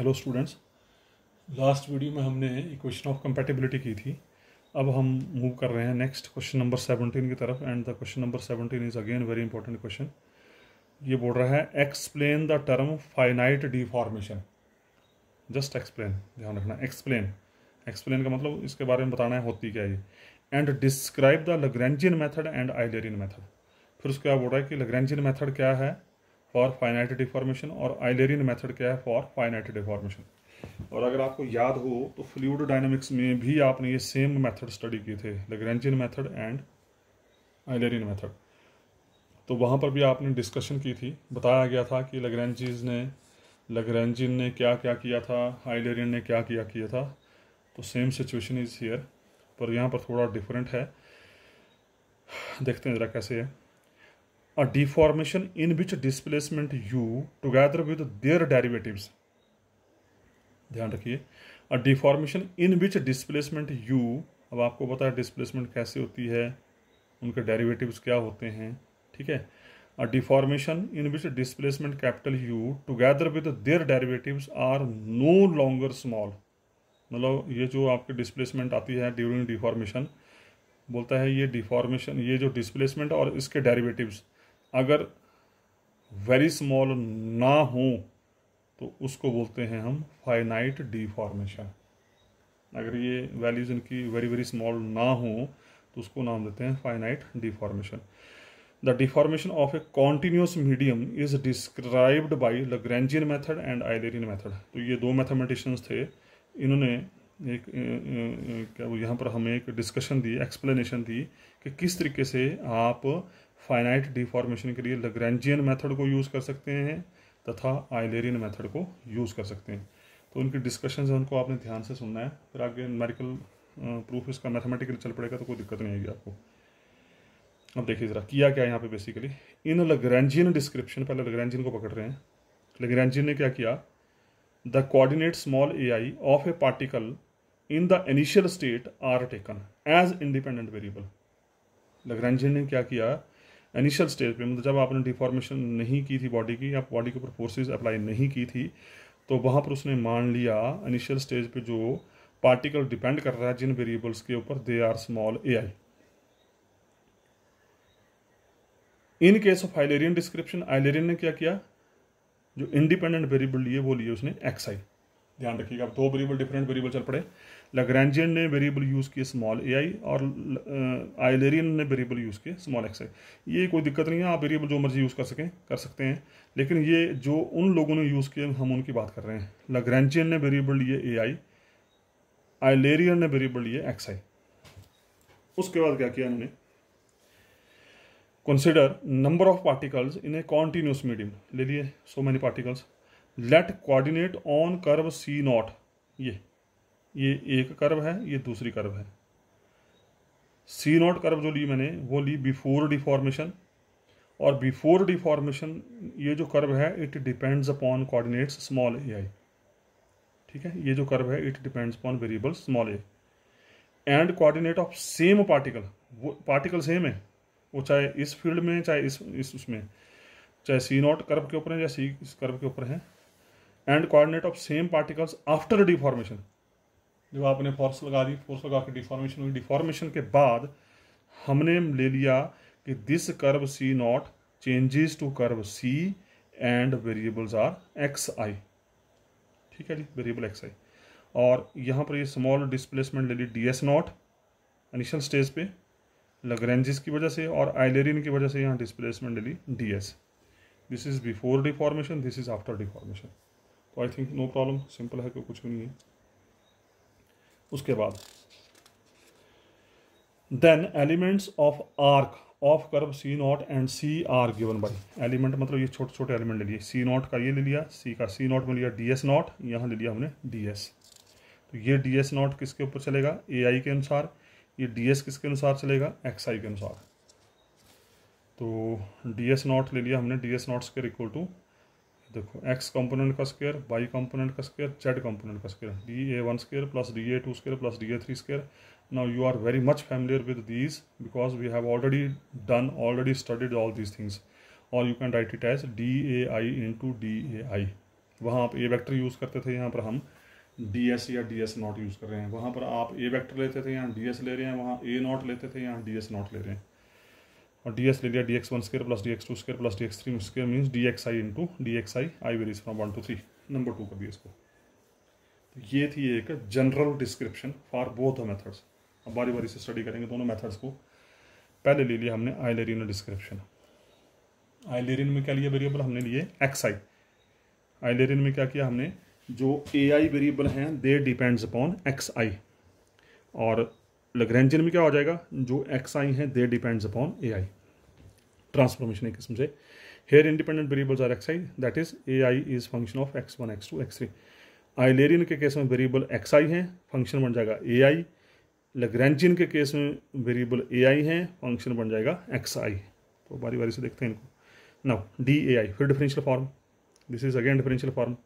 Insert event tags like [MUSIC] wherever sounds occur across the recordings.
hello students last video में हमने equation of compatibility की थी अब हम मूव कर रहे हैं नेक्स्ट क्वेश्चन नंबर सेवनटीन की तरफ and the question number seventeen is again very important question ये बोल रहा है explain the term finite deformation just explain ध्यान रखना एक्सप्लेन एक्सप्लेन का मतलब इसके बारे में बताना है होती क्या ये and describe the Lagrangian method and Eulerian method फिर उसके बाद बोल रहा है कि लग्रेंजियन मैथड क्या है फॉर फाइनाइट डिफॉर्मेशन और आइलेरिन मेथड क्या है फॉर फाइनाइट डिफॉर्मेशन और अगर आपको याद हो तो फ्लूड डायनामिक्स में भी आपने ये सेम मेथड स्टडी किए थे Lagrangian method and Eulerian method तो वहाँ पर भी आपने डिस्कशन की थी बताया गया था कि लगरेंजीज ने लेग्रेंजिन ने क्या क्या किया था आइलेरिन ने क्या क्या किया था तो सेम सिचुएशन इज़ हियर पर यहाँ पर थोड़ा डिफरेंट है देखते हैं ज़रा कैसे है a deformation in which displacement u together with their derivatives ध्यान रखिए a deformation in which displacement U अब आपको पता है डिस्प्लेसमेंट कैसे होती है उनके डेरिवेटिव्स क्या होते हैं ठीक है a deformation in which displacement capital U together with their derivatives are no longer small मतलब ये जो आपके डिस्प्लेसमेंट आती है ड्यूरिंग डिफॉर्मेशन बोलता है ये डिफॉर्मेशन ये जो डिस्प्लेसमेंट और इसके डेरिवेटिव्स अगर वेरी स्मॉल ना हो तो उसको बोलते हैं हम फाइनाइट डिफॉर्मेशन अगर ये वैल्यूज़ इनकी वेरी वेरी स्मॉल ना हो तो उसको नाम देते हैं finite deformation the deformation of a continuous medium is described by Lagrangian method and Eulerian method तो ये दो मैथमेटिशंस थे इन्होंने एक क्या यहाँ पर हमें एक डिस्कशन दी एक्सप्लेनेशन दी कि किस तरीके से आप फाइनाइट डिफॉर्मेशन के लिए लग्रेंजियन मेथड को यूज़ कर सकते हैं तथा आइलेरियन मेथड को यूज़ कर सकते हैं तो उनकी डिस्कशन है उनको आपने ध्यान से सुनना है फिर आगे मेडिकल प्रूफ इसका मैथमेटिकल चल पड़ेगा तो कोई दिक्कत नहीं आएगी आपको अब देखिए ज़रा किया क्या यहाँ पे बेसिकली इन लग्रेंजियन डिस्क्रिप्शन पहले लग्रेंजियन को पकड़ रहे हैं लग्रेंजियन ने क्या किया the coordinate small a i of a particle in the initial state are taken as independent variable Lagrangian ने क्या किया इनिशियल स्टेज पे मतलब जब आपने डिफॉर्मेशन नहीं की थी बॉडी की या बॉडी के ऊपर फोर्सेज अप्लाई नहीं की थी तो वहाँ पर उसने मान लिया इनिशियल स्टेज पे जो पार्टिकल डिपेंड कर रहा है जिन वेरिएबल्स के ऊपर they are small a i in case of Eulerian description Eulerian ने क्या किया जो इंडिपेंडेंट वेरिएबल लिए वो लिए उसने एक्स आई ध्यान रखिएगा दो वेरिएबल डिफरेंट वेरिएबल चल पड़े लग्रेंजियन ने वेरिएबल यूज़ किए स्मॉल ए आई और आयलेरियन ने वेरिएबल यूज़ किए स्मॉल एक्स आई ये कोई दिक्कत नहीं है आप वेरिएबल जो मर्जी यूज़ कर सकें कर सकते हैं लेकिन ये जो उन लोगों ने यूज़ किए हम उनकी बात कर रहे हैं लग्रेंजियन ने वेरिएबल लिए ए आई आयलेरियन ने वेरिएबल लिए एक्स आई उसके बाद क्या किया उन्होंने consider number of particles in a continuous medium ले लिए so many particles let coordinate on curve c naught ये ये एक कर्व है ये दूसरी कर्व है सी नॉट कर्व जो ली मैंने वो ली बिफोर डिफॉर्मेशन और बिफोर डिफॉर्मेशन ये जो कर्व है it depends upon coordinates small a i ठीक है ये जो कर्व है it depends upon variable small a and coordinate of same particle वो पार्टिकल सेम है वो चाहे इस फील्ड में चाहे इस इस उसमें चाहे सी नॉट कर्व के ऊपर है या सी इस कर्व के ऊपर है and coordinate of same particles after deformation जब आपने फोर्स लगा दी फोर्स लगा के डिफॉर्मेशन हुई डिफॉर्मेशन के बाद हमने ले लिया कि this curve c naught changes to curve c and variables are x i ठीक है जी वेरिएबल एक्स आई और यहाँ पर ये स्मॉल डिस्प्लेसमेंट ले ली d S naught initial stage पे लगरेंजिस की वजह से और आइलेरिन की वजह से यहाँ डिस्प्लेसमेंट ले ली d s this is before deformation this is after deformation तो I think no problem simple है कि कुछ भी नहीं है उसके बाद then elements of arc of curve c naught and c are given by element मतलब ये छोटे छोटे एलिमेंट ले लिए सी नॉट का ये ले लिया सी का सी नॉट में लिया डी एस नॉट यहाँ ले लिया हमने डी एस तो ये डी एस नॉट किसके ऊपर चलेगा ए आई के अनुसार ये डी एस किसके अनुसार चलेगा एक्स आई के अनुसार तो डी एस नॉट ले लिया हमने डी एस नॉट्स के इक्वल टू देखो एक्स कंपोनेंट का स्क्वायर वाई कंपोनेंट का स्क्वायर जेड कंपोनेंट का square d A one square plus d A two square plus d A three square now you are very much familiar with these because we have already done already studied all these things और you can write it as d a i into D a i वहाँ आप ए vector use करते थे यहाँ पर हम d s या d S naught use कर रहे हैं वहाँ पर आप ए वैक्टर लेते थे यहाँ डी एस ले रहे हैं वहाँ ए नॉट लेते थे यहाँ डी एस नॉट ले रहे हैं और डी एस ले लिया D x one square plus d x two square plus d x three square means d x i into d x i i varies from one two three number two कर दिया इसको तो ये थी एक general description for both the methods अब बारी बारी से स्टडी करेंगे दोनों मेथड्स को पहले ले लिया हमने आइलेरिन डिस्क्रिप्शन आइलेरिन में क्या लिया वेरिएबल हमने लिए एक्स आई आइलेरिन में क्या किया हमने जो ए आई वेरिएबल हैं दे डिपेंड्स अपॉन एक्स आई और लग्रेंजियन में क्या हो जाएगा जो एक्स आई हैं they depends upon a i transformation एक किस्म से here independent variables are x i that is a i is function of x one x two x three Eulerian के केस में वेरिएबल एक्स आई हैं function बन जाएगा ए आई लग्रेंजियन के case में वेरिएबल ए आई हैं फंक्शन बन जाएगा एक्स आई तो बारी बारी से देखते हैं इनको नाउ डी ए आई फिर differential form this is again differential form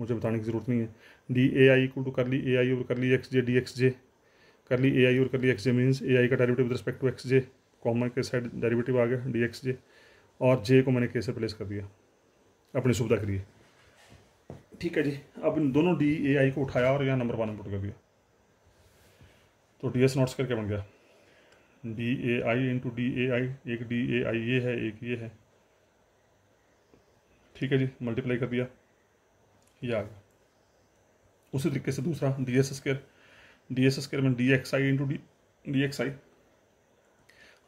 मुझे बताने की जरूरत नहीं है d a i equal to कर ली ए आई और कर ली x j d x j कर ली ए आई और कर ली x J means a i का derivative with respect to x j common के साइड डायरेवेटिव आ गया डी एक्स जे और जे को मैंने कैसे प्लेस कर दिया अपनी सुविधा के लिए ठीक है जी अब इन दोनों डी ए आई को उठाया और यहाँ नंबर वन पुट कर दिया तो डी एस नोट्स करके बन गया d a i into d a i एक डी ए आई ये है एक ये है ठीक है जी मल्टीप्लाई कर दिया ये आ गया उसी तरीके से दूसरा d s square d S square मैंने d x i into d d x i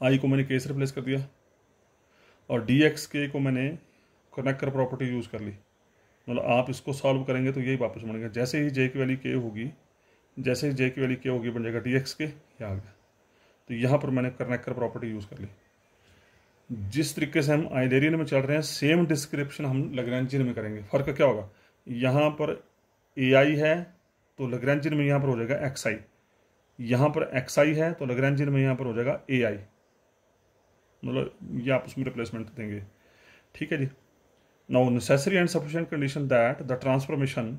i को मैंने के से रिप्लेस कर दिया और डी एक्स के को मैंने कनेक्टर प्रॉपर्टी यूज़ कर ली मतलब आप इसको सॉल्व करेंगे तो यही वापस बनेगा जैसे ही जे की वैली के होगी जैसे ही जे की वैली के होगी बन जाएगा डी एक्स के या आ गया तो यहाँ पर मैंने कनेक्टर प्रॉपर्टी यूज़ कर ली जिस तरीके से हम आइलेरियन में चल रहे हैं सेम डिस्क्रिप्शन हम लग्रेंजियन में करेंगे फ़र्क क्या होगा यहाँ पर ए आई है तो लग्रेंजिन में यहाँ पर हो जाएगा एक्स आई यहाँ पर एक्स आई है तो लग्रेंजिन में यहाँ पर हो जाएगा ए आई मतलब ये आप उसमें रिप्लेसमेंट देंगे ठीक है जी now necessary and sufficient condition that the transformation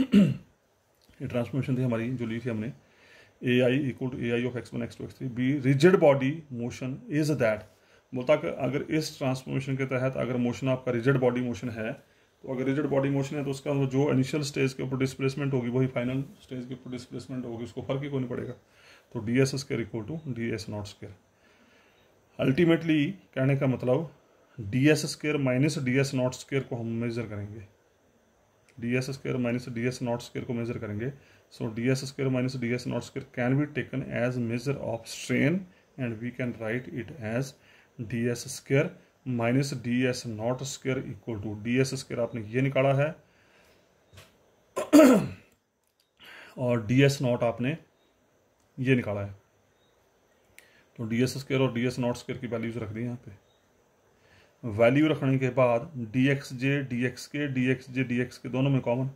ये ट्रांसफॉर्मेशन थी हमारी जो ली थी हमने a i equal to a i of x one x two x three be rigid body motion is that बोलता अगर इस ट्रांसफॉर्मेशन के तहत अगर मोशन आपका रिजिड बॉडी मोशन है तो अगर रिजिड बॉडी मोशन है तो उसका जो इनिशियल स्टेज के ऊपर डिस्प्लेसमेंट होगी वही फाइनल स्टेज के ऊपर डिस्प्लेसमेंट होगी उसको फर्क ही कोई नहीं पड़ेगा तो d s square equal to d S naught square ultimately कहने का मतलब d s square minus D S naught square को हम मेजर करेंगे d s square minus D S naught square को मेजर करेंगे so d s square minus D S naught square can be taken as measure of strain and we can write it as d s square minus D S naught square equal to d S square आपने ये निकाला है और D S not आपने ये निकाला है तो डी एस स्क्र और डी एस नॉट स्क्र की वैल्यूज रख दी यहाँ पे वैल्यू रखने के बाद d x j d x k d x j d x k दोनों में कॉमन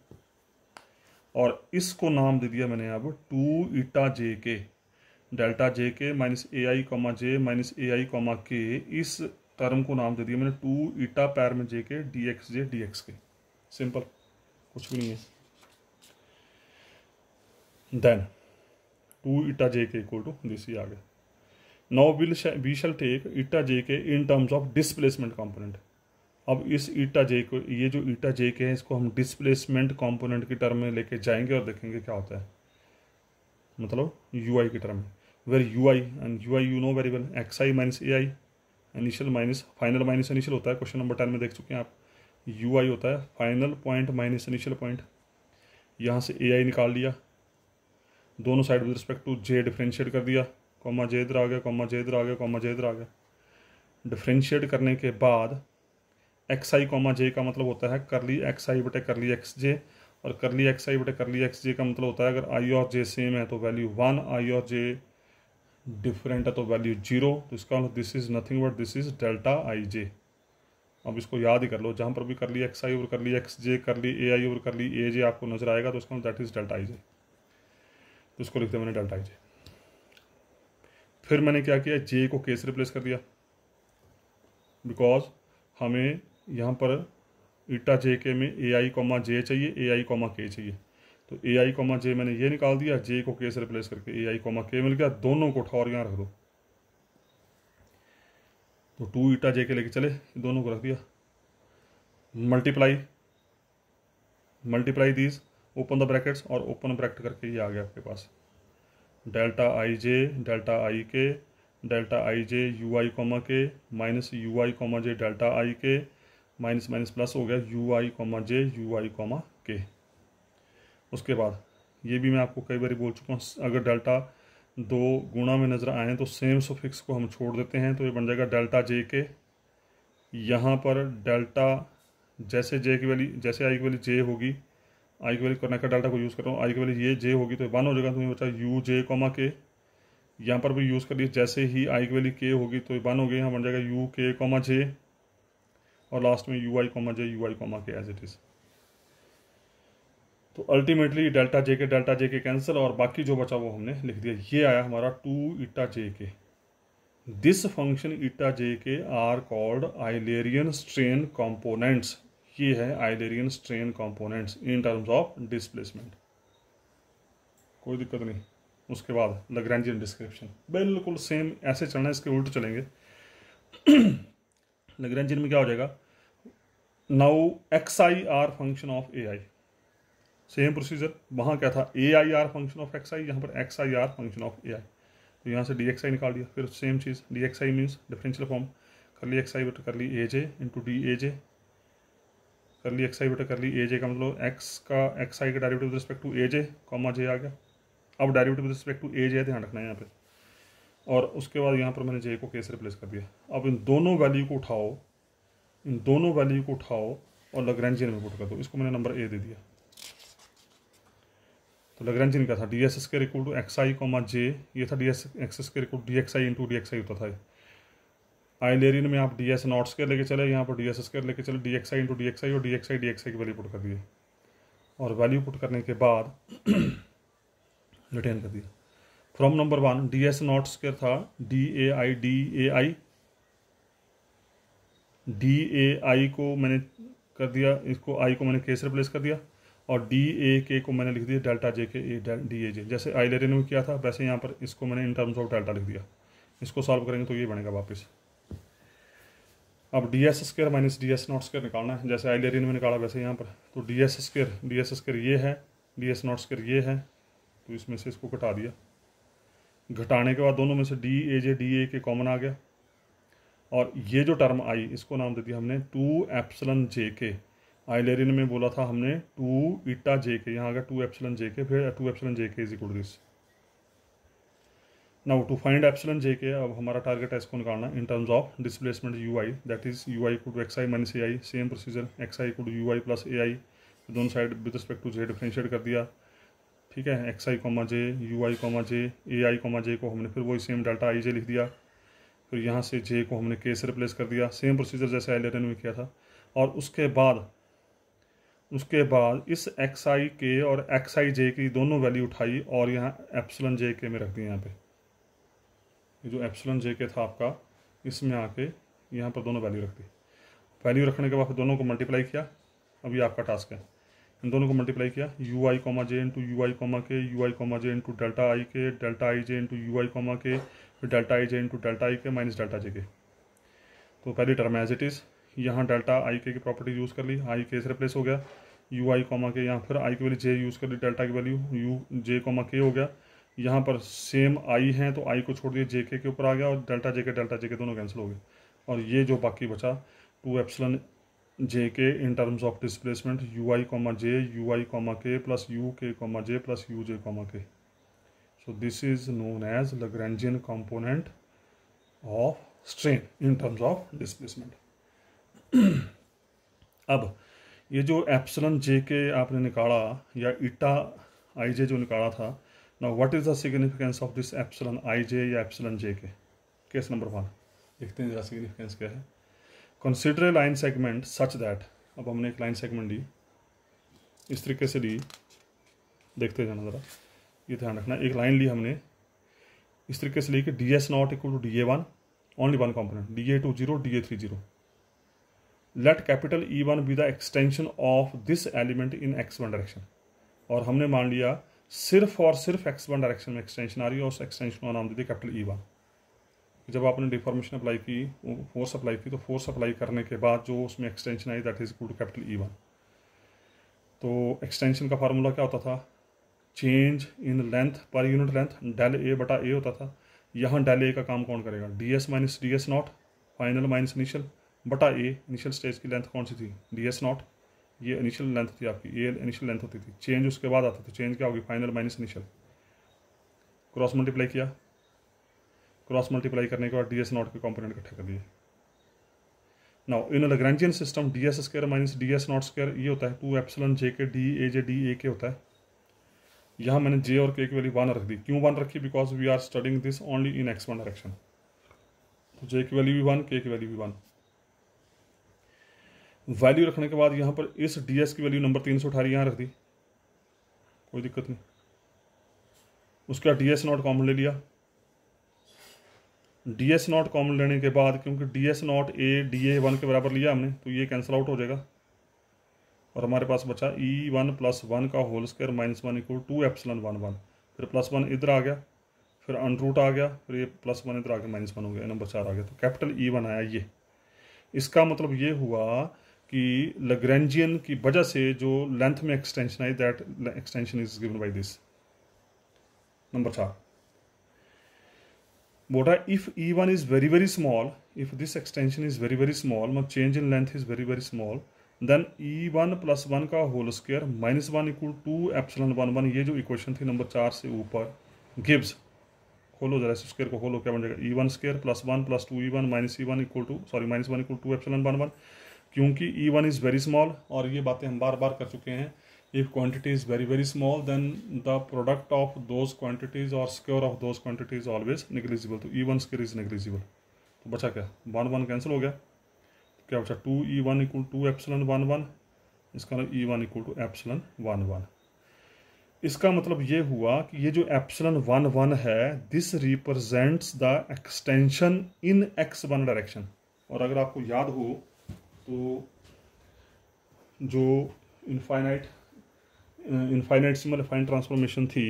और इसको नाम दे दिया मैंने अब to eta j k delta J k minus a i comma j minus a i comma k इस टर्म को नाम दे दिया मैंने टू ईटा पैर में j k d x j d x k simple कुछ भी नहीं है then two eta j k equal to this ही आ गया now will we shall take eta j के in terms of displacement component अब इस ईटा जे को ये जो ईटा जे के है इसको हम डिस्प्लेसमेंट कंपोनेंट की टर्म में लेके जाएंगे और देखेंगे क्या होता है मतलब यू आई की टर्म में where u i and u i you know very well x i minus a i initial minus final minus initial होता है क्वेश्चन नंबर टेन में देख चुके हैं आप यू आई होता है final point minus initial point यहाँ से ए आई निकाल लिया दोनों side with respect to j differentiate कर दिया कॉमा जे इधर आ गया कॉमा जे इधर आ गया कॉमा जे इधर आ गया डिफ्रेंशिएट करने के बाद एक्स आई कॉमा जे का मतलब होता है करली एक्स आई बटे करली एक्स जे और करली एक्स आई बटे करली एक्स जे का मतलब होता है अगर आई और जे सेम है तो वैल्यू वन आई और जे डिफरेंट है तो वैल्यू जीरो तो इसका मतलब this is nothing but this is delta i j अब इसको याद ही कर लो जहाँ पर भी कर ली एक्स आई और कर ली एक्स जे कर ली ए आई और कर ली ए जे आपको नजर आएगा तो उसका that is delta i j तो इसको लिखते मैंने डेल्टा आई जे फिर मैंने क्या किया जे को के से रिप्लेस कर दिया बिकॉज हमें यहाँ पर ईटा जे के में ए आई कॉमा जे चाहिए ए आई कॉमा के चाहिए तो ए आई कॉमा जे मैंने ये निकाल दिया जे को के से रिप्लेस करके ए आई कॉमा के मिल गया दोनों को उठाओ और यहाँ रख दो तो टू ईटा जे के लेके चले दोनों को रख दिया multiply multiply these open the brackets और ओपन ब्रैकेट करके ये आ गया आपके पास delta i J delta i k delta i j you I comma के minus u I comma j delta i k minus minus plus हो गया u I comma J you I comma k उसके बाद ये भी मैं आपको कई बार बोल चुका हूँ अगर डेल्टा दो गुणा में नज़र आए तो सेम सोफिक्स को हम छोड़ देते हैं तो ये बन जाएगा डेल्टा जे के यहाँ पर डेल्टा जैसे जे की वाली जैसे आई की वाली जे होगी आई की वाली कर्नाटका डेल्टा को यूज़ कर रहा हूँ आई की वाली ये जे होगी तो वन हो जाएगा तो ये बचा यू जे कॉमा के यहाँ पर भी यूज़ करिए जैसे ही आई की वाली के होगी तो वन हो गई यहाँ बन जाएगा यू के कॉमा जे और लास्ट में u I comma J you I comma k as it is तो अल्टीमेटली डेल्टा जे के डेल्टा जे के कैंसिल और बाकी जो बचा वो हमने लिख दिया ये आया हमारा टू ईटा जे के this function eta j k are called Eulerian strain components ये है Eulerian strain components in terms of displacement कोई दिक्कत नहीं उसके बाद लग्रेंजियन डिस्क्रिप्शन बिल्कुल सेम ऐसे चलना इसके उल्ट चलेंगे लग्रेंजियन [CLEARS THROAT] में क्या हो जाएगा now x i are function of a i same procedure वहाँ क्या था a i are function of x i यहाँ पर x i are function of a i तो यहाँ से डी एक्स आई निकाल दिया फिर सेम चीज़ d x i means differential form कर ली एक्स आई बट कर ली ए जे इंटू डी ए जे कर ली एक्स आई बटा कर ली ए जे का मतलब एक्स का एक्स आई का derivative with respect to A j comma j आ गया अब derivative with respect to A j ध्यान रखना है यहाँ पर और उसके बाद यहाँ पर मैंने जे को के से रिप्लेस कर दिया अब इन दोनों वैल्यू को उठाओ इन दोनों वैल्यू को उठाओ और लग्रेंजियन में पुट कर दो इसको मैंने नंबर ए दे दिया तो लग्रेंजिन का था d s s k equal to x I comma j ये था d s x s k equal d x i into d x i होता था आइलेरियन में आप डी एस नॉट्स के लेके चले यहाँ पर डी एस स्केयर लेके चले d x i into d x आई और D x I D x i की वैल्यू पुट कर दिए और वैल्यू पुट करने के बाद रिटर्न [CLEARS THROAT] कर दिया from number one D S naught square था d a i d a i d a i को मैंने कर दिया इसको आई को मैंने केस रिप्लेस कर दिया और डी ए के को मैंने लिख दिया डेल्टा जे के ए डी ए जे जैसे आई आइलेरे ने किया था वैसे यहाँ पर इसको मैंने इन टर्म्स ऑफ डेल्टा लिख दिया इसको सॉल्व करेंगे तो ये बनेगा वापस अब d s square minus D S naught square निकालना है जैसे लेरिन में निकाला वैसे यहाँ पर तो d s square d S square ये है डी एस नॉट स्क्र ये है तो इसमें से इसको घटा दिया घटाने के बाद दोनों में से D A J D A के कॉमन आ गया और ये जो टर्म आई इसको नाम दे दिया हमने टू एप्सलन जे के आइलेरिन में बोला था हमने टू इटा जे के यहाँ आगे टू एप्सलन जे के फिर two epsilon J k is equal this now to find epsilon J k अब हमारा टारगेट है इसको निकालना in terms of displacement you i that is u i to x i minus a i same procedure x i to you i plus a i दोनों side with respect to j differentiate कर दिया ठीक है x I comma J you I comma j a i comma j को हमने फिर वही same data I जे लिख दिया फिर यहाँ से जे को हमने के से रिप्लेस कर दिया सेम प्रोसीजर जैसे आई में किया था और उसके बाद उसके बाद इस एक्स आई के और एक्स आई जे की दोनों वैल्यू उठाई और यहाँ एप्सलन जे के में रख दिया यहाँ पे ये जो एप्सलन जे के था आपका इसमें आके यहाँ पर दोनों वैल्यू रख दी वैल्यू रखने के बाद दोनों को मल्टीप्लाई किया अब ये आपका टास्क है इन दोनों को मल्टीप्लाई किया u I comma j into u I comma k u I comma j into delta i k delta i j into u I comma k फिर delta i j into delta i k minus delta J k तो पहली term as it is यहाँ delta i k की property use कर ली आई के से replace हो गया यू आई कॉमा के यहाँ फिर आई की वैल्यू जे यूज़ कर ली डेल्टा की वैल्यू यू जे कॉमा के हो गया यहाँ पर सेम आई हैं तो आई को छोड़ दिया जे के ऊपर आ गया और डेल्टा जे के डेल्टा जे के दोनों कैंसिल हो गए और ये जो बाकी बचा टू एप्सलन जे के in terms of displacement you I comma J you I comma K plus U K comma J plus U J comma K so this is known as Lagrangian component of strain in terms of displacement [CLEARS THROAT] अब ये जो epsilon जे के आपने निकाला या ईटा आई जे जो निकाला था ना what is the significance of this epsilon I J या एप्सलन जे के केस नंबर वन देखते हैं जरा सिग्निफिकेंस क्या है consider a line segment such that अब हमने एक लाइन सेगमेंट ली इस तरीके से ली देखते जाना ज़रा ये ध्यान रखना एक लाइन ली हमने इस तरीके से ली कि D S naught equal to D A one only one component D A two zero D A three zero let capital E one be the extension of this element in X one direction और हमने मान लिया सिर्फ और सिर्फ X one direction में extension आ रही है और उस एक्सटेंशन का नाम दे दिया कैपिटल ई वन जब आपने डिफॉर्मेशन अप्लाई की फोर्स अप्लाई की तो फोर्स अप्लाई करने के बाद जो उसमें एक्सटेंशन आई that is equal to capital E one तो एक्सटेंशन का फार्मूला क्या होता था change in length per unit length del A बटा ए होता था यहाँ डेल ए का काम कौन करेगा D S minus D S naught final minus initial बटा ए इनिशियल स्टेज की लेंथ कौन सी थी डी एस नॉट ये इनिशियल लेंथ थी आपकी ए इनिशियल लेंथ होती थी चेंज उसके बाद आता था चेंज क्या होगी final minus initial cross multiply किया क्रॉस मल्टीप्लाई करने के बाद डी एस नॉट के कॉम्पोनेंट इकट्ठे कर दिए now in Lagrangian system D S square minus D S naught square ये होता है to epsilon J k D A J D A के होता है यहाँ मैंने जे और के की वैल्यू वन रख दी क्यों वन रखी because we are studying this only in X one direction तो जे की वैल्यू भी वन के की वैल्यू भी वन वैल्यू रखने के बाद यहाँ पर इस डी एस की वैल्यू नंबर तीन सौ अठारह यहाँ रख दी कोई दिक्कत नहीं उसका डी एस नॉट कॉमन ले लिया डी एस नॉट कॉमन लेने के बाद क्योंकि D S naught A D A one के बराबर लिया हमने तो ये कैंसिल आउट हो जाएगा और हमारे पास बचा ई वन प्लस वन का whole square minus one equal to epsilon one one फिर प्लस वन इधर आ गया फिर अनरूट आ गया फिर ये प्लस वन इधर आ गया माइनस वन हो गया नंबर चार आ गया तो कैपिटल ई वन आया ये इसका मतलब ये हुआ कि लग्रेंजियन की वजह से जो लेंथ में एक्सटेंशन आई that extension is given by this number चार बोटा if E one is very very small if this extension is very very small मतलब change in length is very very small then E one plus one का whole square minus one equal to epsilon one one ये जो equation थी number चार से ऊपर gives खोलो हो जरा स्क्वायर को खोलो क्या बन जाएगा E one square plus one plus two E one minus E one equal to sorry minus one equal to epsilon one one क्योंकि E one is very small और ये बातें हम बार बार कर चुके हैं if quantity is very very small then the product of those quantities और square of those is always negligible तो E one square is negligible तो बचा क्या वन वन कैंसिल हो गया तो क्या बचा two E one equal to epsilon one one इसका E one equal to epsilon one one इसका मतलब ये हुआ कि ये जो एप्सलन वन वन है this represents the extension in X one direction और अगर आपको याद हो तो जो infinite infinitesimal fine transformation थी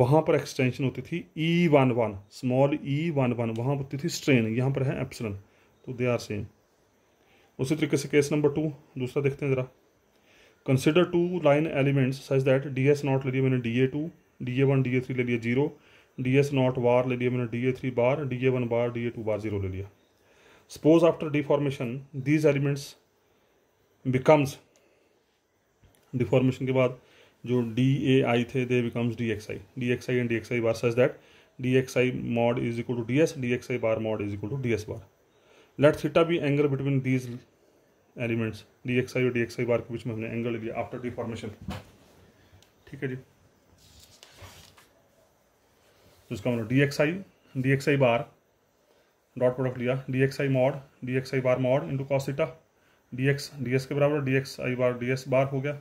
वहाँ पर एक्सटेंशन होती थी E one one small E one one वहाँ होती थी स्ट्रेन यहाँ पर है एप्सिलन तो दे आर सेम उसी तरीके से केस नंबर टू दूसरा देखते हैं ज़रा consider two line elements such that D S naught ले लिया मैंने D A two D A one D A three ले लिया zero D S naught bar ले लिया मैंने डी ए थ्री बार डी ए वन बार डी ए टू बार जीरो ले लिया Suppose after deformation these elements becomes deformation ke baad jo dai the they becomes dxi dxi and dxi bar such that dxi mod is equal to ds dxi bar mod is equal to ds bar let theta be angle between these elements D x आई और D x I बार के बीच में हमने angle लिया after deformation ठीक है जी तो इसका मतलब D x I D x I bar dot product लिया D x I mod D x I bar mod into cos theta D X D S के बराबर D x I bar D S bar हो गया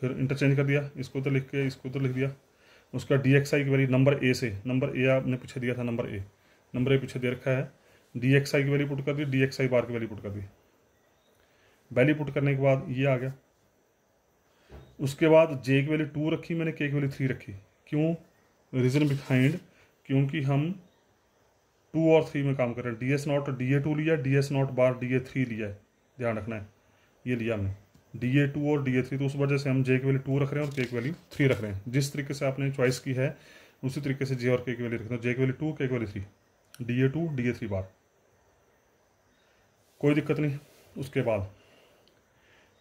फिर interchange कर दिया इसको उधर तो लिख के इसको उधर तो लिख दिया उसका डी एक्स आई की वैल्यू नंबर ए से नंबर ए आपने पीछे दिया था नंबर ए नंबर ए पीछे दे रखा है डी एक्स आई की वैल्यू पुट कर दी डी एक्स आई बार की वैल्यू पुट कर दी वैल्यू पुट करने के बाद ये आ गया उसके बाद जे की वैल्यू टू रखी मैंने के की वैल्यू थ्री रखी क्यों रीज़न बिहाइंड क्योंकि हम टू और थ्री में काम कर रहे हैं डी एस नॉट डी ए टू लिया D S naught bar D ए थ्री लिया है ध्यान रखना है ये लिया हमने डी ए टू और डी ए थ्री तो उस वजह से हम जे की वैल्यू टू रख रहे हैं और के की वैल्यू थ्री रख रहे हैं जिस तरीके से आपने चॉइस की है उसी तरीके से जे और के की वैल्यू रहे हैं जे तो की वैल्यू टू के की value three D A two D A three bar कोई दिक्कत नहीं उसके बाद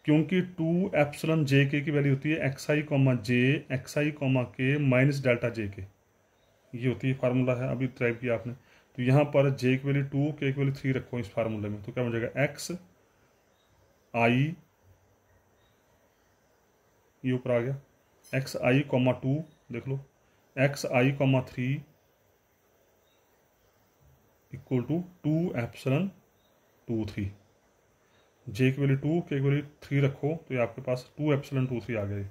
क्योंकि टू एप्सलन जे के की वैल्यू होती है एक्स आई कॉमा जे एक्स आई कॉमा के माइनस डेल्टा जे के ये होती है फार्मूला है अभी ट्राइव किया आपने तो यहाँ पर जे की वैल्यू टू के की वैल्यू थ्री रखो इस फार्मूले में तो क्या बन जाएगा एक्स आई ये ऊपर आ गया एक्स आई कॉमा टू देख लो X I comma three equal to two epsilon two three J की वैल्यू टू के की वैल्यू थ्री रखो तो ये आपके पास टू एप्सलन टू थ्री आ गए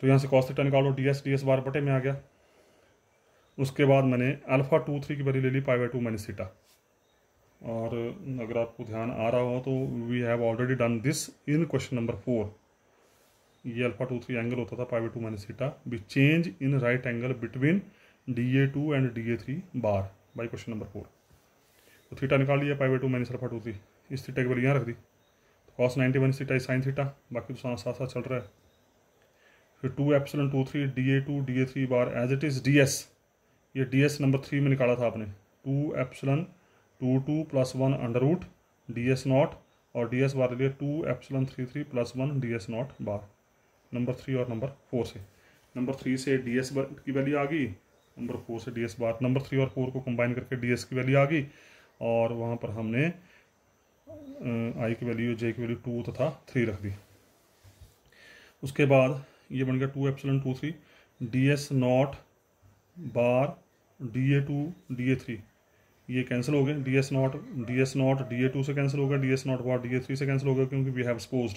तो यहाँ से कॉस्ट थीटा निकालो D S D S bar बटे में आ गया उसके बाद मैंने अल्फ़ा टू थ्री की वैल्यू ले ली pi by two minus theta और अगर आपको ध्यान आ रहा हो तो we have already done this in question number four ये अल्फा टू थ्री एंगल होता था पाई बाई टू माइनस सीटा we change in right angle between D A two and D A three bar by question number four तो theta निकाल लिया pi by two minus alpha two three इस theta की value यहाँ रख दी तो cos ninety minus theta इस sine theta बाकी तो साथ साथ चल रहा है फिर two epsilon two three D A two D A three bar as it is D S ये डी एस नंबर थ्री में निकाला था आपने two epsilon two two plus one under root D S naught और D S bar लिए two epsilon three three plus one D S naught bar number three और number four से number three से D S की value आ गई number four से D S bar number three और फोर को कंबाइन करके डी एस की वैल्यू आ गई और वहाँ पर हमने आई की वैल्यू जे की वैल्यू टू तथा थ्री रख दी उसके बाद ये बन गया two epsilon two three D S naught bar D A two D A three ये कैंसिल हो गए D S naught D S naught D ए टू से कैंसिल हो गया D S naught bar D ए थ्री से कैंसिल हो गया क्योंकि we have suppose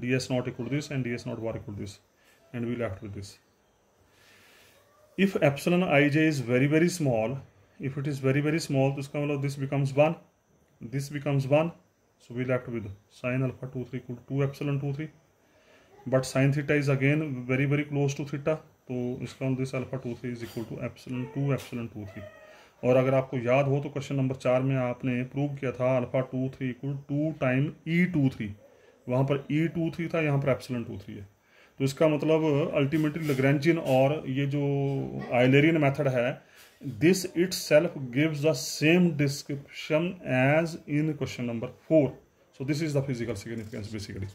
D S naught equal this and D S naught bar equal this and we left with this if epsilon I J is very very small if it is very very small तो इसका मतलब this becomes one this becomes one so we left with sine alpha two three two epsilon two three but sine theta is again very very close to theta तो इसका this alpha two three is equal to epsilon two epsilon two three और अगर आपको याद हो तो question number चार में आपने प्रूव किया था alpha two three equal to time E two three वहाँ पर ई टू थ्री था यहाँ पर एप्सलन टू थ्री है तो इसका मतलब अल्टीमेटली लग्रेंजिन और ये जो आइलेरियन मेथड है this itself gives the same description as in question number four so this is the physical significance basically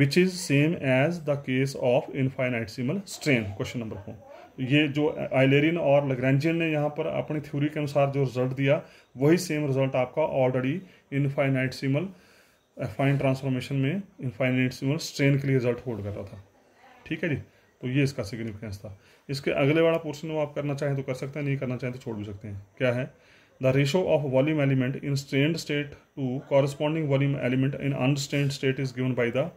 which is same as the case of infinitesimal strain question number four ये जो आइलेरिन और लग्रेंजियन ने यहाँ पर अपनी theory के अनुसार जो रिजल्ट दिया वही सेम रिजल्ट आपका ऑलरेडी इनफाइनाइटसिमल फाइन ट्रांसफॉर्मेशन में इनफाइनाइटसिमल स्ट्रेन के लिए रिजल्ट होल्ड करता था ठीक है जी तो ये इसका सिग्निफिकेंस था इसके अगले वाला पोर्शन वो आप करना चाहें तो कर सकते हैं नहीं करना चाहें तो छोड़ भी सकते हैं क्या है the ratio of volume element in strained state to corresponding volume element in unstrained state is given by the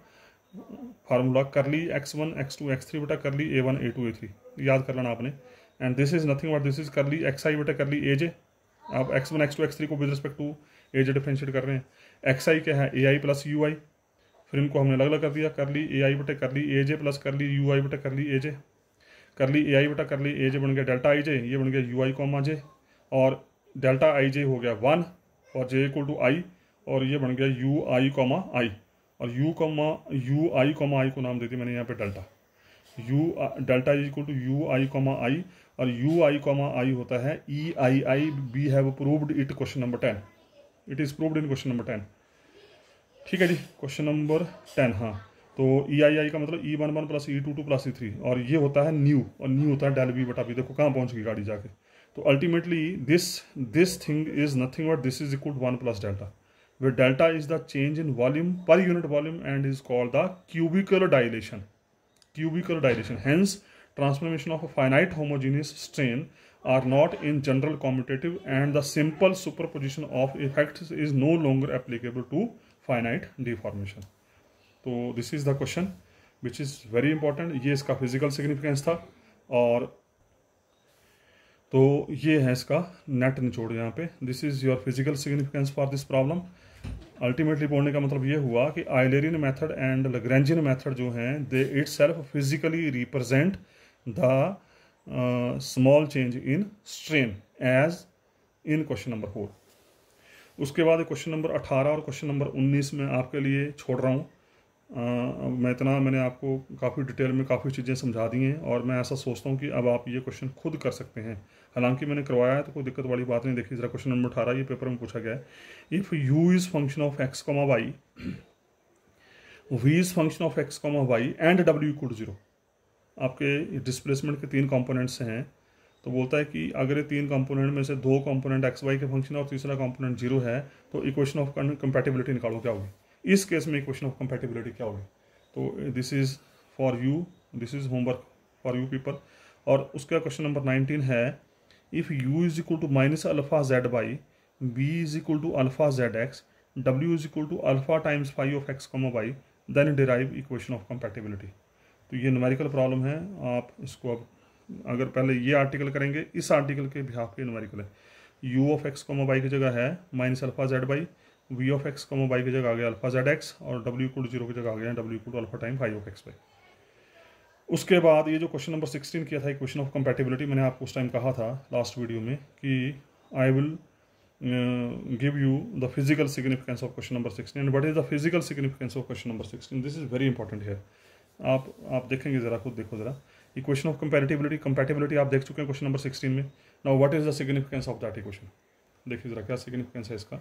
formula कर ली X one x two x three बटा कर ली A one A two A three याद कर लेना आपने and this is nothing but this is कर ली x आई बेटा कर ली ए जे आप X one x two x three को with respect to A J differentiate कर रहे हैं एक्स आई क्या है ए आई प्लस यू आई फिर इनको हमने अलग अलग कर दिया कर ली ए आई बटे कर ली ए जे प्लस कर ली यू आई बटे कर ली ए जे कर ली ए आई बेटा कर ली ए जे बन गया डेल्टा आई जे ये बन गया यू आई कॉमा जे और डेल्टा आई जे हो गया वन और जे इक्वल टू आई और ये बन गया यू आई कॉमा आई और U comma U I comma I को नाम देती मैंने यहाँ पे delta U delta is equal to you I comma I और यू आई कॉमा आई होता है E I I be have proved it question number ten it is proved in question number ten ठीक है जी question number ten हाँ तो ई I I का मतलब E one one plus E two two plus E three और ये होता है न्यू और न्यू होता है डेल बी बटा बी देखो कहाँ पहुँच गई गाड़ी जाके तो ultimately this this thing is nothing but this is equal one plus delta where delta is the change in volume per unit volume and is called the cubicular dilation cubicular dilation hence transformation of a finite homogeneous strain are not in general commutative and the simple superposition of effects is no longer applicable to finite deformation तो this is the question which is very important ये इसका physical significance था और तो ये है इसका net निचोड़ यहाँ पे this is your physical significance for this problem ultimately बोलने का मतलब ये हुआ कि Eulerian method and Lagrangian method जो हैं they itself physically represent the small change in strain as in question number four उसके बाद क्वेश्चन नंबर अठारह और क्वेश्चन नंबर उन्नीस में आपके लिए छोड़ रहा हूँ आ, मैं इतना मैंने आपको काफ़ी डिटेल में काफ़ी चीज़ें समझा दी हैं और मैं ऐसा सोचता हूँ कि अब आप ये क्वेश्चन खुद कर सकते हैं हालांकि मैंने करवाया है तो कोई दिक्कत वाली बात नहीं देखी जरा क्वेश्चन नंबर अठारह ये पेपर में पूछा गया है if U is function of X comma Y V is function of X comma Y and W equal to zero आपके डिस्प्लेसमेंट के तीन कॉम्पोनेंट्स हैं तो बोलता है कि अगर ये तीन कंपोनेंट में से दो कंपोनेंट एक्स वाई के फंक्शन और तीसरा कंपोनेंट जीरो है तो इक्वेशन ऑफ कंपेटिबिलिटी निकालो क्या होगी इस केस में क्वेश्चन ऑफ कंपेटेबिलिटी क्या होगी तो this is for you this is homework for you people और उसका क्वेश्चन नंबर नाइनटीन है if U is equal to minus alpha Z by B is equal to alpha Z X W is equal to alpha times five of X comma by then derive equation of compatibility तो ये numerical problem है आप इसको अब अगर पहले ये article करेंगे इस आर्टिकल के बिहाफ पे नुमेरिकल है U of X comma by की जगह है minus alpha Z by V of X comma Y की जगह आ गया अल्फा जेड एक्स और डब्ल्यू कोड जीरो की जगह आ गया डब्ल्यू कोड alpha time five of X पे उसके बाद ये जो क्वेश्चन नंबर सिक्सटीन किया था क्वेश्चन ऑफ कंपेटिबिलिटी मैंने आपको उस टाइम कहा था लास्ट वीडियो में कि I will give you the physical significance of question number sixteen and what is the physical significance of question number sixteen this is very important है आप आप देखेंगे ज़रा खुद देखो ज़रा इक्वेशन ऑफ कंपेटिबिलिटी कंपेटिबिलिटी आप देख चुके हैं क्वेश्चन नंबर सिक्सटीन में now what is the significance of that equation देखिए ज़रा क्या सिग्निफिकेंस है इसका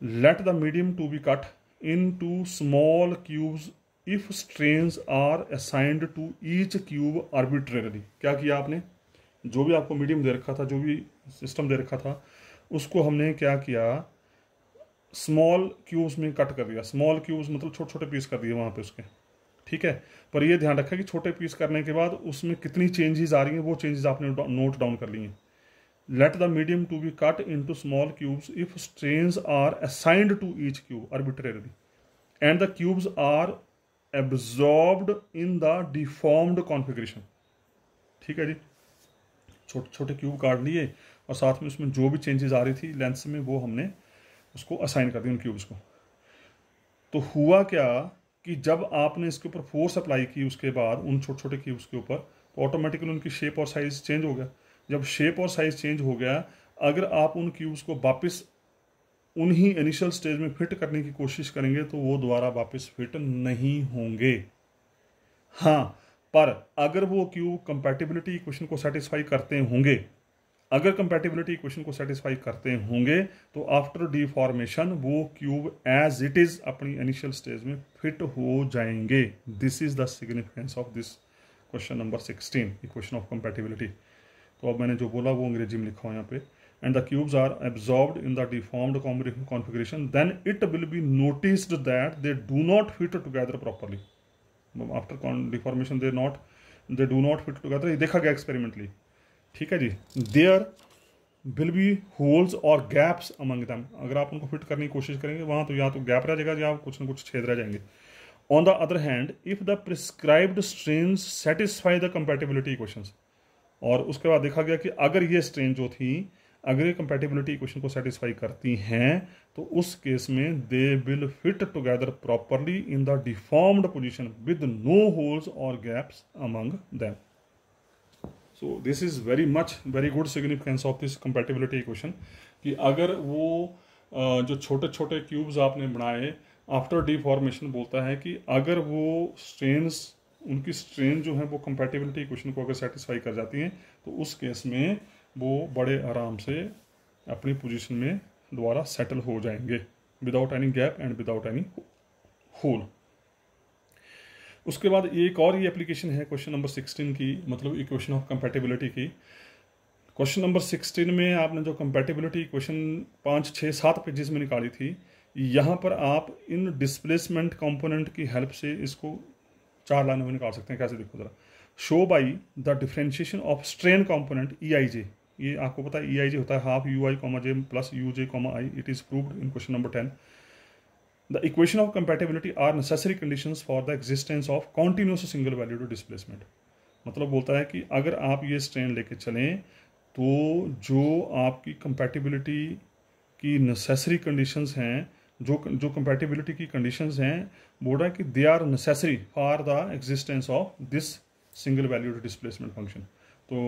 let the medium to be cut into small cubes if strains are assigned to each cube arbitrarily क्या किया आपने जो भी आपको मीडियम दे रखा था जो भी सिस्टम दे रखा था उसको हमने क्या किया स्मॉल क्यूब्स में कट कर दिया स्मॉल क्यूब्स मतलब छोटे छोटे पीस कर दिए वहाँ पे उसके ठीक है पर ये ध्यान रखें कि छोटे पीस करने के बाद उसमें कितनी चेंजेस आ रही हैं वो चेंजेस आपने नोट डाउन कर ली हैं let the medium to be cut into small cubes if strains are assigned to each cube arbitrarily and the cubes are absorbed in the deformed configuration ठीक है जी छोटे छोटे क्यूब काट लिए और साथ में उसमें जो भी चेंजेस आ रही थी लेंथ में वो हमने उसको असाइन कर दिया उन क्यूब्स को तो हुआ क्या कि जब आपने इसके ऊपर फोर्स अप्लाई की उसके बाद उन छोटे छोटे क्यूब्स के ऊपर तो ऑटोमेटिकली उनकी शेप और साइज चेंज हो गया जब शेप और साइज चेंज हो गया अगर आप उन क्यूब्स को वापस उन्हीं इनिशियल स्टेज में फिट करने की कोशिश करेंगे तो वो दोबारा वापस फिट नहीं होंगे हाँ पर अगर वो क्यूब कंपैटिबिलिटी इक्वेशन को सेटिस्फाई करते होंगे अगर कंपैटिबिलिटी इक्वेशन को सेटिस्फाई करते होंगे तो आफ्टर डिफॉर्मेशन वो क्यूब एज इट इज अपनी इनिशियल स्टेज में फिट हो जाएंगे this is the significance of this question number sixteen equation of compatibility तो अब मैंने जो बोला वो अंग्रेजी में लिखा हो यहाँ पे and the cubes are absorb in the deformed configuration then it will be noticed that they do not fit together properly after deformation they not they do not fit together ये देखा गया एक्सपेरिमेंटली ठीक है जी there will be holes और gaps among them अगर आप उनको फिट करने की कोशिश करेंगे वहाँ तो या तो गैप रह जाएगा या कुछ ना कुछ छेद रह जाएंगे on the other hand if the prescribed strain satisfy the compatibility question और उसके बाद देखा गया कि अगर ये स्ट्रेन जो थी अगर ये कंपेटिबिलिटी इक्वेशन को सेटिस्फाई करती हैं तो उस केस में they will fit together properly in the deformed position with no holes और gaps among them so this is very much very good significance of this compatibility equation कि अगर वो जो छोटे छोटे क्यूब्स आपने बनाए आफ्टर डिफॉर्मेशन बोलता है कि अगर वो स्ट्रेन्स उनकी स्ट्रेन जो है वो कंपेटिबिलिटी क्वेश्चन को अगर सेटिस्फाई कर जाती है तो उस केस में वो बड़े आराम से अपनी पोजीशन में दोबारा सेटल हो जाएंगे without any gap and without any hole उसके बाद एक और ये एप्लीकेशन है क्वेश्चन नंबर सिक्सटीन की मतलब इक्वेशन ऑफ कंपेटिबिलिटी की क्वेश्चन नंबर सिक्सटीन में आपने जो कंपेटिबिलिटी क्वेश्चन पाँच छः सात पेजेस में निकाली थी यहाँ पर आप इन डिस्प्लेसमेंट कंपोनेंट की हेल्प से इसको चार लाइनों में निकाल सकते हैं कैसे देखो जरा show by the differentiation of strain component E I J ये आपको पता है ई आई जे होता है half U I comma J plus U J comma I it is prove in question number ten the equation of compatibility are necessary condition for the existence of continuous single value to displacement मतलब बोलता है कि अगर आप ये strain लेके चलें तो जो आपकी कंपेटिबिलिटी की नेसेसरी कंडीशंस हैं जो जो कंपेटिबिलिटी की कंडीशंस हैं बोल रहा है कि they are necessary for the existence of this single valued displacement function तो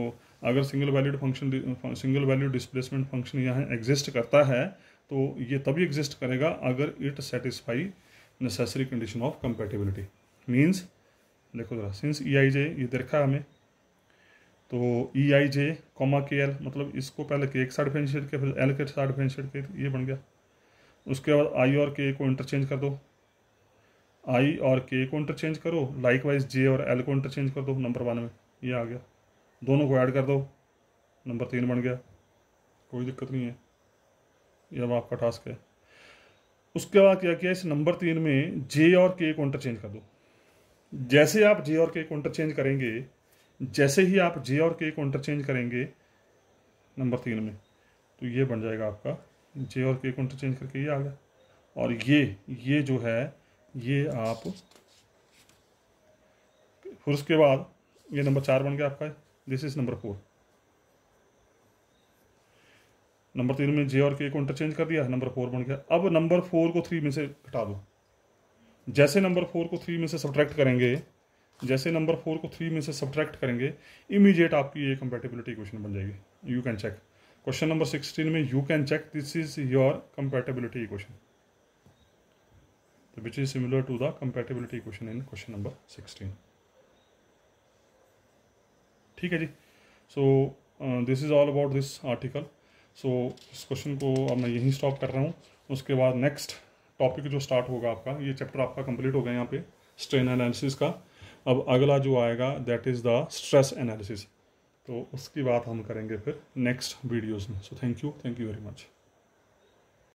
अगर single valued function single valued displacement function यहाँ एग्जिस्ट करता है तो ये तभी एग्जिस्ट करेगा अगर it satisfy necessary condition of compatibility means देखो ज़रा सिंस ई आई जे ये देखा है हमें तो ई आई जे कॉमा के एल मतलब इसको पहले के एक साइड डिफेंशिएट किया फिर एल के साइड डिफेंशिएट किया तो ये बन गया उसके बाद आई और के को इंटरचेंज कर दो आई और के को इंटरचेंज करो लाइक वाइज जे और एल को इंटरचेंज कर दो नंबर वन में ये आ गया दोनों को ऐड कर दो नंबर तीन बन गया कोई दिक्कत नहीं है ये अब आपका टास्क है उसके बाद क्या किया इस नंबर तीन में जे और के को इंटरचेंज कर दो जैसे आप जे और के को इंटरचेंज करेंगे जैसे ही आप जे और के को इंटरचेंज करेंगे नंबर तीन में तो ये बन जाएगा आपका जे और के को इंटरचेंज करके ये आ गया और ये ये जो है ये आप फिर उसके बाद ये नंबर चार बन गया आपका दिस इज नंबर फोर नंबर तीन में जे और के को इंटरचेंज कर दिया नंबर फोर बन गया अब नंबर फोर को थ्री में से घटा दो जैसे नंबर फोर को थ्री में से सब्ट्रैक्ट करेंगे जैसे नंबर फोर को थ्री में से सब्ट्रैक्ट करेंगे इमीडिएट आपकी ये कंपेटेबिलिटी क्वेश्चन बन जाएगी you can check question number sixteen में you can check this is your compatibility equation which is similar to the compatibility equation in question number sixteen ठीक है जी so this is all about this article so इस क्वेश्चन को अब मैं यहीं स्टॉप कर रहा हूँ उसके बाद नेक्स्ट टॉपिक जो स्टार्ट होगा आपका ये चैप्टर आपका कंप्लीट हो गया यहाँ पे स्ट्रेन एनालिसिस का अब अगला जो आएगा that is the stress analysis तो उसकी बात हम करेंगे फिर नेक्स्ट वीडियोज़ में so thank you thank you very much